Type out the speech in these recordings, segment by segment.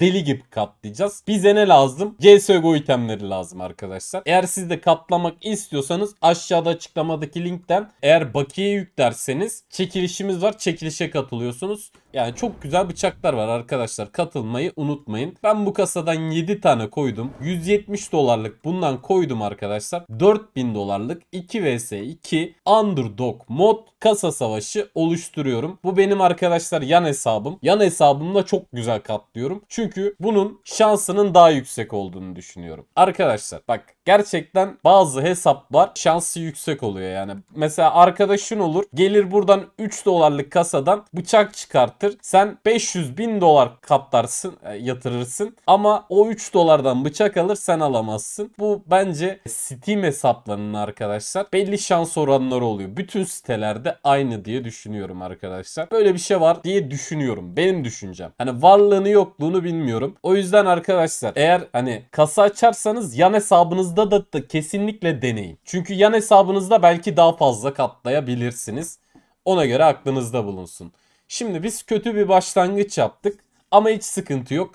deli gibi katlayacağız. Bize ne lazım? CSGO itemleri lazım arkadaşlar. Eğer siz de katlamak istiyorsanız aşağıda açıklamadaki linkten eğer bakiye yüklerseniz çekilişimiz var. Çekilişe katılıyorsunuz. Yani çok güzel bıçaklar var arkadaşlar. Katılmayı unutmayın. Ben bu kasadan 7 tane koydum. 170 dolarlık bundan koydum arkadaşlar. 4000 dolarlık 2 vs 2 Underdog mod kasa savaşı oluşturuyorum. Bu benim arkadaşlar yan hesabım. Yan hesabımda çok güzel katlıyorum. Çünkü bunun şansının daha yüksek olduğunu düşünüyorum. Arkadaşlar bak gerçekten bazı hesaplar şansı yüksek oluyor yani. Mesela arkadaşın olur gelir buradan 3 dolarlık kasadan bıçak çıkart olacaktır. Sen 500 bin dolar kaptarsın, e, yatırırsın ama o 3 dolardan bıçak alır sen alamazsın. Bu bence Steam hesaplarının arkadaşlar belli şans oranları oluyor. Bütün sitelerde aynı diye düşünüyorum arkadaşlar. Böyle bir şey var diye düşünüyorum. Benim düşüncem. Hani varlığını yokluğunu bilmiyorum. O yüzden arkadaşlar eğer hani kasa açarsanız yan hesabınızda da, da kesinlikle deneyin. Çünkü yan hesabınızda belki daha fazla katlayabilirsiniz. Ona göre aklınızda bulunsun. Şimdi biz kötü bir başlangıç yaptık ama hiç sıkıntı yok.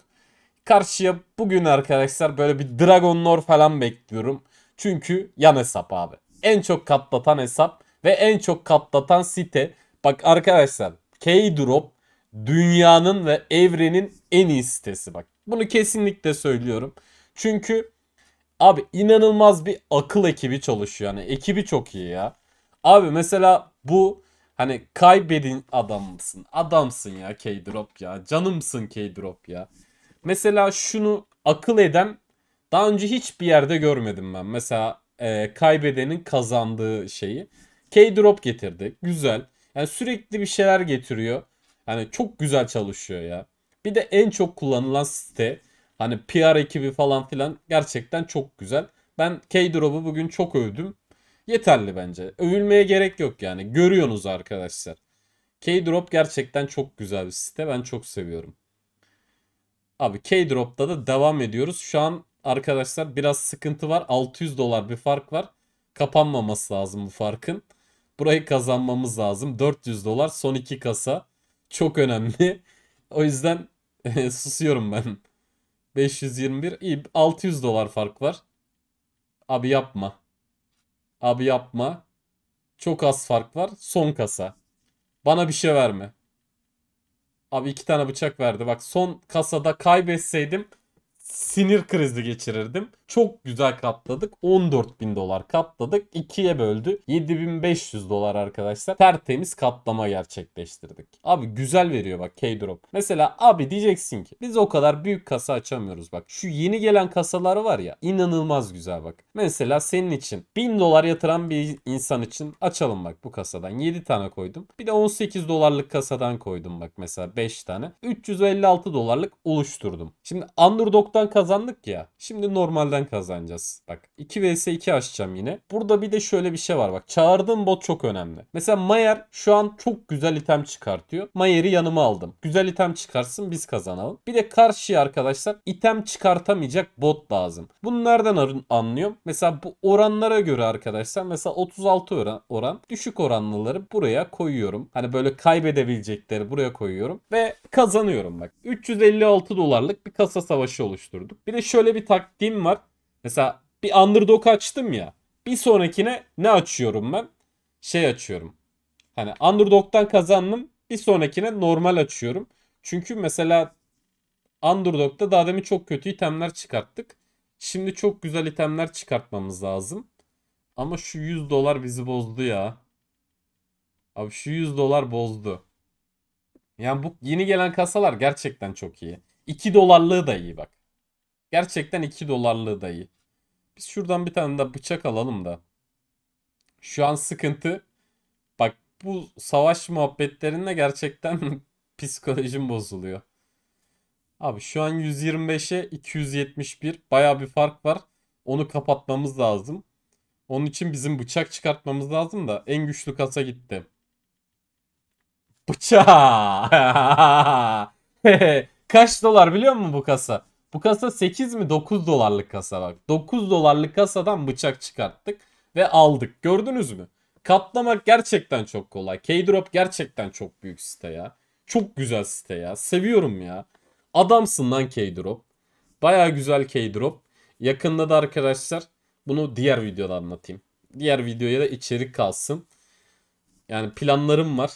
Karşıya bugün arkadaşlar böyle bir Dragon Lore falan bekliyorum. Çünkü yan hesap abi. En çok katlatan hesap ve en çok katlatan site. Bak arkadaşlar K-Drop dünyanın ve evrenin en iyi sitesi bak. Bunu kesinlikle söylüyorum. Çünkü abi inanılmaz bir akıl ekibi çalışıyor. Yani ekibi çok iyi ya. Abi mesela bu Hani kaybedin adamsın. Adamsın ya K-Drop ya. Canımsın K-Drop ya. Mesela şunu akıl eden daha önce hiçbir yerde görmedim ben. Mesela e, kaybedenin kazandığı şeyi. K-Drop getirdi. Güzel. Yani sürekli bir şeyler getiriyor. Yani çok güzel çalışıyor ya. Bir de en çok kullanılan site. Hani PR ekibi falan filan gerçekten çok güzel. Ben K-Drop'u bugün çok övdüm. Yeterli bence. Övülmeye gerek yok yani. Görüyorsunuz arkadaşlar. K-Drop gerçekten çok güzel bir site. Ben çok seviyorum. Abi K-Drop'ta da devam ediyoruz. Şu an arkadaşlar biraz sıkıntı var. 600 dolar bir fark var. Kapanmaması lazım bu farkın. Burayı kazanmamız lazım. 400 dolar son iki kasa. Çok önemli. O yüzden susuyorum ben. 521 iyi 600 dolar fark var. Abi yapma. Abi yapma. Çok az fark var. Son kasa. Bana bir şey verme. Abi iki tane bıçak verdi. Bak son kasada kaybetseydim sinir krizi geçirirdim. Çok güzel katladık. 14 bin dolar katladık. 2'ye böldü. 7500 dolar arkadaşlar. Tertemiz katlama gerçekleştirdik. Abi güzel veriyor bak K-Drop. Mesela abi diyeceksin ki biz o kadar büyük kasa açamıyoruz bak. Şu yeni gelen kasalar var ya inanılmaz güzel bak. Mesela senin için 1000 dolar yatıran bir insan için açalım bak bu kasadan. 7 tane koydum. Bir de 18 dolarlık kasadan koydum bak mesela 5 tane. 356 dolarlık oluşturdum. Şimdi Underdog'dan kazandık ya. Şimdi normalden yerden kazanacağız. Bak 2 vs 2 açacağım yine. Burada bir de şöyle bir şey var bak. Çağırdığım bot çok önemli. Mesela Mayer şu an çok güzel item çıkartıyor. Mayer'i yanıma aldım. Güzel item çıkarsın biz kazanalım. Bir de karşıya arkadaşlar item çıkartamayacak bot lazım. Bunu nereden anlıyorum? Mesela bu oranlara göre arkadaşlar mesela 36 oran, oran düşük oranlıları buraya koyuyorum. Hani böyle kaybedebilecekleri buraya koyuyorum ve kazanıyorum bak. 356 dolarlık bir kasa savaşı oluşturduk. Bir de şöyle bir taktiğim var. Mesela bir underdog açtım ya. Bir sonrakine ne açıyorum ben? Şey açıyorum. Hani underdog'dan kazandım. Bir sonrakine normal açıyorum. Çünkü mesela underdog'da daha demin çok kötü itemler çıkarttık. Şimdi çok güzel itemler çıkartmamız lazım. Ama şu 100 dolar bizi bozdu ya. Abi şu 100 dolar bozdu. Yani bu yeni gelen kasalar gerçekten çok iyi. 2 dolarlığı da iyi bak. Gerçekten 2 dolarlığı da iyi. Biz şuradan bir tane de bıçak alalım da. Şu an sıkıntı. Bak bu savaş muhabbetlerinde gerçekten psikolojim bozuluyor. Abi şu an 125'e 271 baya bir fark var. Onu kapatmamız lazım. Onun için bizim bıçak çıkartmamız lazım da en güçlü kasa gitti. Bıçak. Kaç dolar biliyor musun bu kasa? Bu kasa 8 mi 9 dolarlık kasa bak. 9 dolarlık kasadan bıçak çıkarttık ve aldık. Gördünüz mü? Katlamak gerçekten çok kolay. K-Drop gerçekten çok büyük site ya. Çok güzel site ya. Seviyorum ya. Adamsın lan K-Drop. Baya güzel K-Drop. Yakında da arkadaşlar bunu diğer videoda anlatayım. Diğer videoya da içerik kalsın. Yani planlarım var.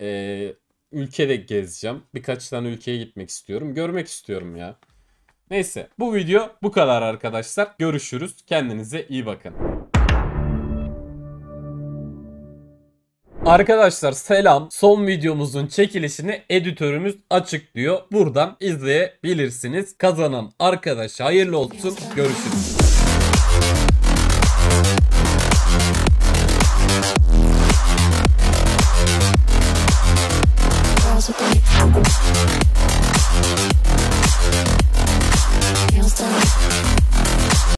Ee, ülkede gezeceğim. Birkaç tane ülkeye gitmek istiyorum. Görmek istiyorum ya. Neyse bu video bu kadar arkadaşlar. Görüşürüz. Kendinize iyi bakın. Arkadaşlar selam. Son videomuzun çekilişini editörümüz açıklıyor. Buradan izleyebilirsiniz. Kazanan arkadaşa hayırlı olsun. Görüşürüz.